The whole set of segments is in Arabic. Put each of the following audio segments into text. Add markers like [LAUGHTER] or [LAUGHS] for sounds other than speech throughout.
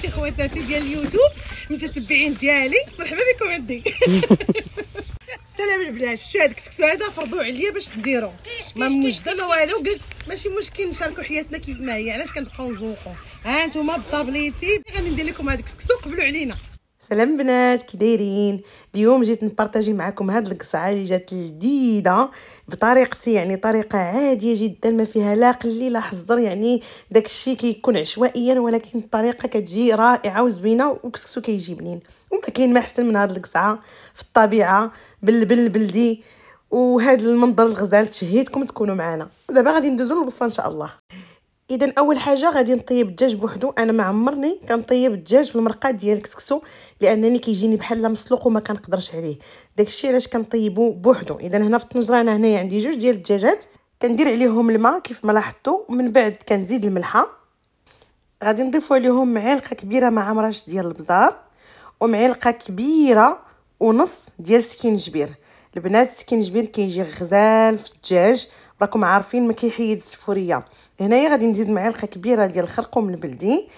خواتي خواتاتي ديال اليوتيوب المتتبعين ديالي مرحبا بكم عندي [LAUGHS] سلام البنات شتي هاد الكسكسو هذا فرضوا عليا باش ديرو ما موجده ما والو قلت ماشي مشكل نشاركوا حياتنا كيف ما هي علاش كنبقاو نزوقوا ها نتوما بطابليتي غادي ندير لكم هاد الكسكسو قبلوا علينا سلام بنات كي دايرين اليوم جيت نبارطاجي معكم هاد القصعه اللي جات لذيذه بطريقتي يعني طريقه عاديه جدا ما فيها لا قلي لا حزر يعني داك الشيء كيكون عشوائيا ولكن الطريقه كتجي رائعه وزوينه وكسكسو كيجي بنين وما كاين ما احسن من هاد القصعه في الطبيعه باللبن البلدي وهذا المنظر الغزال تشهيتكم تكونوا معنا ودابا غادي ندوزو للوصفه ان شاء الله اذا اول حاجه غادي نطيب الدجاج بوحدو انا ما عمرني كنطيب الدجاج في المرقه ديال الكسكسو لانني كيجيني بحال مسلوق وما كنقدرش عليه داكشي علاش كنطيبو بوحدو اذا هنا في الطنجره انا هنايا عندي جوج ديال الدجاجات كندير عليهم الماء كيف ما لاحظتوا من بعد كنزيد الملحه غادي نضيفوا عليهم معلقه كبيره ما عمرهاش ديال البزار ومعلقه كبيره ونص ديال سكينجبير البنات السكينجبير كيجي غزال في الدجاج راكم عارفين ما كيحيد السفوريه هنايا غادي نزيد معلقه كبيره ديال الخرقوم البلدي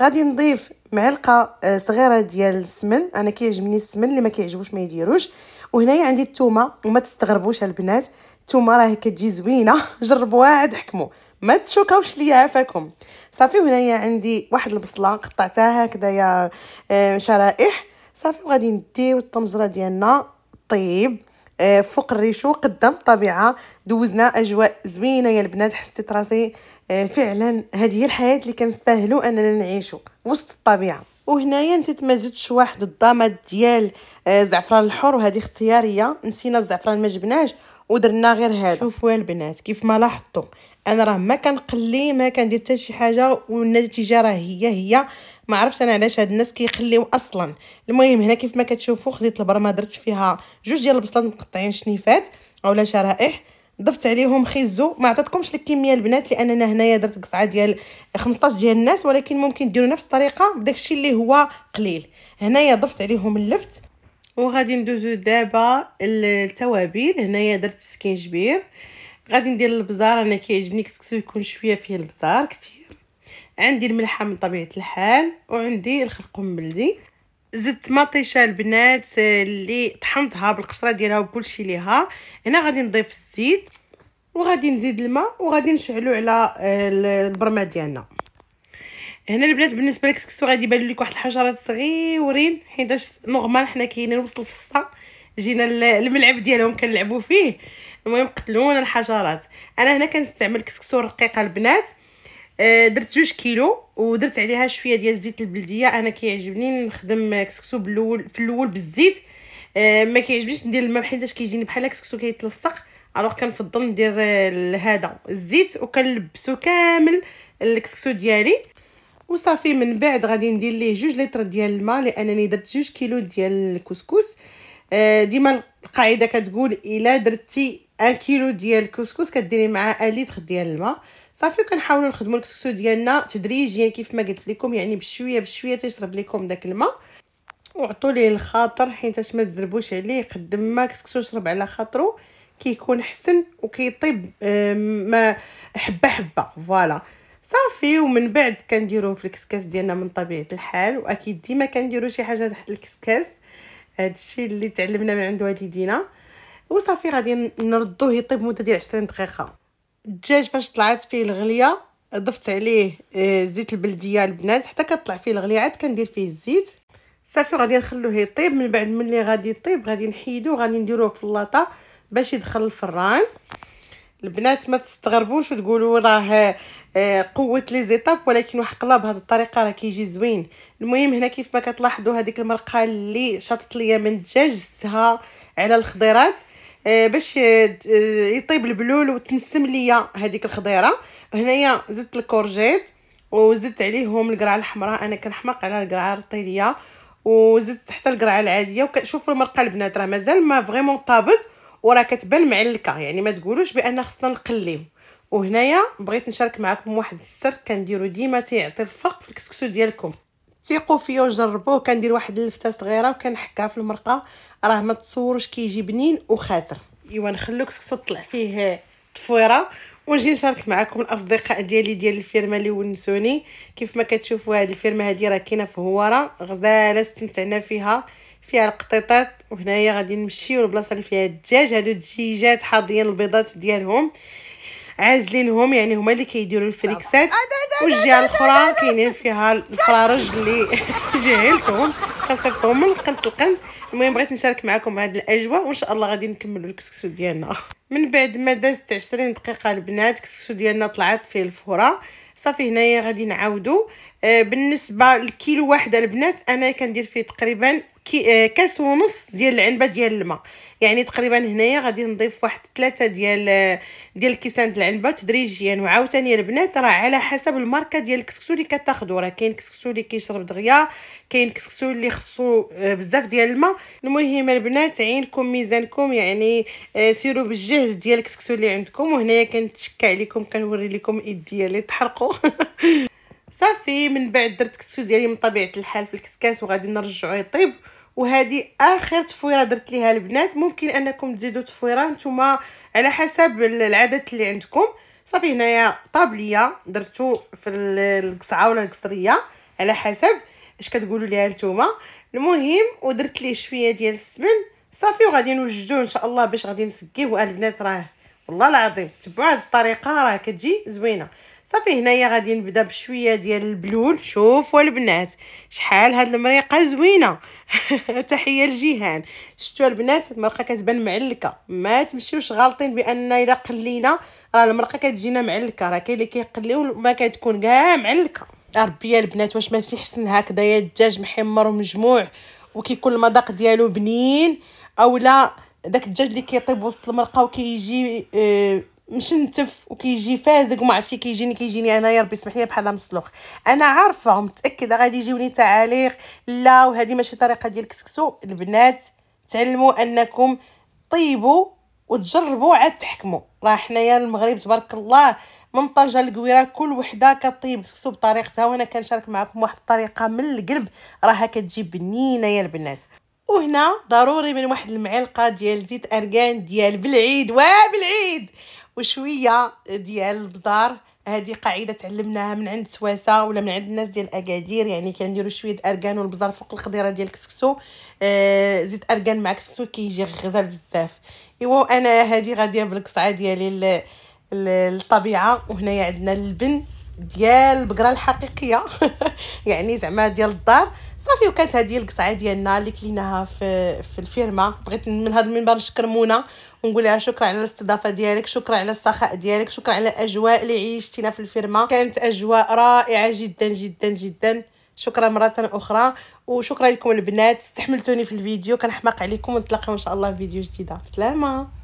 غادي نضيف معلقه آه، صغيره ديال السمن انا كيعجبني السمن اللي ما كيعجبوش ما يديروش وهنايا عندي الثومه وما تستغربوش البنات الثومه راه كتجي زوينه [LAUGHS] جربوها عاد حكموا ما تشوكاوش ليا عافاكم صافي وهنايا عندي واحد البصله قطعتها هكذايا آه، شرائح صافي وغادي نديو الطنجره ديالنا طيب آه، فوق الريشو قدام الطبيعه دوزنا اجواء زوينه يا البنات حسيت راسي آه، فعلا هذه هي الحياه اللي كنستاهلو اننا نعيشو وسط الطبيعه وهنايا نسيت ما زدتش واحد الضامات ديال الزعفران آه، الحر وهذه اختياريه نسينا الزعفران ما جبناش ودرنا غير هذا شوفوا البنات كيف ما لاحظتوا انا راه ما كنقلي ما كندير حتى شي حاجه والنتيجه راه هي هي ما عرفتش انا علاش هاد الناس كيخليو اصلا المهم هنا كيف ما كتشوفوا خديت البرمه درت فيها جوج ديال البصلات مقطعين شنيفات اولا شرائح ضفت عليهم خيزو ما عطيتكمش الكميه البنات لاننا هنايا درت قصعه ديال 15 ديال الناس ولكن ممكن ديروا نفس الطريقه بداكشي اللي هو قليل هنايا ضفت عليهم اللفت وغادي ندوزو دابا التوابل هنايا درت السكينجبير غادي ندير البزار انا كيعجبني كسكسو يكون شويه فيه البزار كتير عندي الملحه من طبيعه الحال وعندي الخرقوم بلدي زدت مطيشه البنات آه، اللي طحنتها بالقشره ديالها وكلشي ليها هنا غادي نضيف الزيت وغادي نزيد الماء وغادي نشعلو على آه، البرمه ديالنا هنا البنات بالنسبه للكسكسو غادي يبان لك واحد الحجرات صغيورين حيتاش نورمال حنا كاينين وسط الفصه جينا الملعب ديالهم كنلعبوا فيه المهم قتلونا الحجرات انا هنا كنستعمل كسكسو رقيقه البنات آه، درت جوج كيلو ودرت عليها شويه ديال الزيت البلديه انا كيعجبني نخدم كسكسو بالاول في الاول بالزيت آه، ما كيعجبنيش ندير الماء حيتاش كيجيني بحال كسكسو كيتلصق الوغ كنفضل ندير هذا الزيت وكنلبسو كامل الكسكسو ديالي وصافي من بعد غادي ندير ليه جوج لتر ديال الماء لانني درت جوج كيلو ديال الكسكس آه، ديما القاعده كتقول الا درتي 1 كيلو ديال الكسكس كديري معاه 1 لتر ديال الماء صافي كنحاولوا نخدموا الكسكسو ديالنا تدريجيا كيف ما قلت لكم يعني بشويه بشويه تيشرب لكم داك الماء وعطوا ليه الخاطر حيت ما تزربوش عليه قد ما كسكسو يشرب على خاطرو كيكون حسن وكيطيب ما حبه حبه فوالا صافي ومن بعد كنديروه في الكسكاس ديالنا من طبيعه الحال واكيد ديما كنديروا شي حاجه تحت الكسكاس هادشي اللي تعلمنا من عند والدينا وصافي غادي نردوه يطيب مده ديال 20 دقيقه الدجاج فاش طلعت فيه الغليه ضفت عليه آه، زيت البلديه البنات حتى كطلع فيه الغليه عاد كندير فيه الزيت صافي غادي نخلوه يطيب من بعد ملي غادي يطيب غادي نحيدو وغادي نديروه في اللاطه باش يدخل الفران البنات ما تستغربوش وتقولوا راه آه، قوه لي زيتاب ولكن وحق الله بهذه الطريقه راه كيجي زوين المهم هنا كيف ما كتلاحظوا هذيك المرقه اللي شاطت ليا من الدجاج زدتها على الخضيرات آه، باش آه، آه، يطيب البلول وتنسم ليا هذيك الخضيره هنايا زدت الكورجيت وزدت عليهم القرعه الحمراء انا كنحماق على القرعه الرطيليه وزدت حتى القرعه العاديه وكتشوفوا المرقه البنات راه مازال ما فريمون طابت وراه كتبان معلكه يعني ما تقولوش بان خصنا نقليو وهنايا بغيت نشارك معكم واحد السر كنديرو ديما تيعطي الفرق في الكسكسو ديالكم ثيقوا فيا وجربوه كندير واحد اللفته صغيره وكنحكها في المرقه راه ما تصوروش كيجي بنين وخاطر ايوا نخلوك تطلع فيه تفويره ونجي نشارك معكم الاصدقاء ديالي ديال الفيرمه اللي ونسوني كيف ما كتشوفوا هذه الفيرمه هذه راه كاينه في هواره غزاله استمتعنا فيها فيها القطيطات وهنايا غادي نمشيو للبلاصه اللي فيها الدجاج هادو الدجاجات حاضيين البيضات ديالهم عازلينهم يعني هما اللي كيديروا الفريكسات والجهه الاخرى كاينين فيها الفرارج اللي [LAUGHS] جهلتهم خسرتهم من القلت القلب المهم بغيت نشارك معكم هاد الاجواء وان شاء الله غادي نكملوا الكسكسو ديالنا من بعد ما دازت 20 دقيقه البنات الكسكسو ديالنا طلعت فيه الفوره صافي هنايا غادي نعاودو آه بالنسبه لكيلو واحد البنات انا كندير فيه تقريبا آه، كاس ونص ديال العنبه ديال الماء يعني تقريبا هنايا غادي نضيف واحد ثلاثة ديال ديال كيسان د العنبه تدريجيا وعاوتاني البنات راه على حسب الماركه ديال الكسكسو اللي كتاخذوا راه كاين كسكسو اللي كيشرب دغيا كاين كسكسو اللي خصو آه، بزاف ديال الماء المهم البنات عينكم ميزانكم يعني آه، سيروا بالجهد ديال الكسكسو اللي عندكم وهنايا كنتشكى عليكم كنوري لكم ايد ديالي تحرقوا [LAUGHS] صافي من بعد درت كسكسو ديالي من طبيعه الحال في الكسكاس وغادي نرجعو يطيب وهذه اخر تفويره درت ليها البنات ممكن انكم تزيدوا تفويره نتوما على حسب العدد اللي عندكم صافي هنايا طابليه درتو في القصعه ولا القصريه على حسب اش كتقولوا ليها نتوما المهم ودرت ليه شويه ديال السمن صافي وغادي نوجدوه ان شاء الله باش غادي نسقيه البنات راه والله العظيم تبعوا هذه الطريقه راه كتجي زوينه صافي هنايا غادي نبدا بشويه ديال البلول شوفوا البنات شحال هاد المريقه زوينه [LAUGHS] تحيه لجيهان شفتوا البنات المرقه كتبان معلكه ما تمشيوش غالطين بان الا قلينا راه المرقه كتجينا معلكه راه كاين اللي كيقليو ما كتكون كاع معلكه ربي البنات واش ماشي حسن يا الدجاج محمر ومجموع وكيكون المذاق ديالو بنين اولا داك الدجاج اللي كيطيب وسط المرقه وكيجي اه مشنتف وكيجي فازق وما عرفت كي كيجيني كيجيني انايا ربي سمح لي بحال مسلوخ انا عارفه ومتاكده غادي يجيوني تعاليق لا وهذه ماشي طريقه ديال كسكسو البنات تعلموا انكم طيبوا وتجربوا عاد تحكموا راه حنايا المغرب تبارك الله من طنجه للقويره كل وحده كطيب كسكسو بطريقتها وانا كنشارك معكم واحد الطريقه من القلب راها كتجي بنينه يا البنات وهنا ضروري من واحد المعلقه ديال زيت ارغان ديال بالعيد وبالعيد وشويه ديال البزار هذه قاعده تعلمناها من عند سواسه ولا من عند الناس ديال اكادير يعني كنديروا شويه الارغان والبزار فوق الخضيره ديال الكسكسو آه زيت اركان مع كسكسو كيجي غزال بزاف ايوا انا هذه غاديه بالقصعه ديالي للطبيعه وهنايا عندنا اللبن ديال البقره الحقيقيه [LAUGHS] يعني زعما ديال الدار صافي وكانت هذه القصعه ديالنا اللي كليناها في في الفيرما بغيت من هذا المنبر نشكر منى ونقول لها شكرا على الاستضافه ديالك شكرا على السخاء ديالك شكرا على الاجواء اللي عيشتينا في الفيرما كانت اجواء رائعه جدا جدا جدا شكرا مره اخرى وشكرا لكم البنات استحملتوني في الفيديو كنحماق عليكم ونتلاقاو ان شاء الله في فيديو جديده سلامه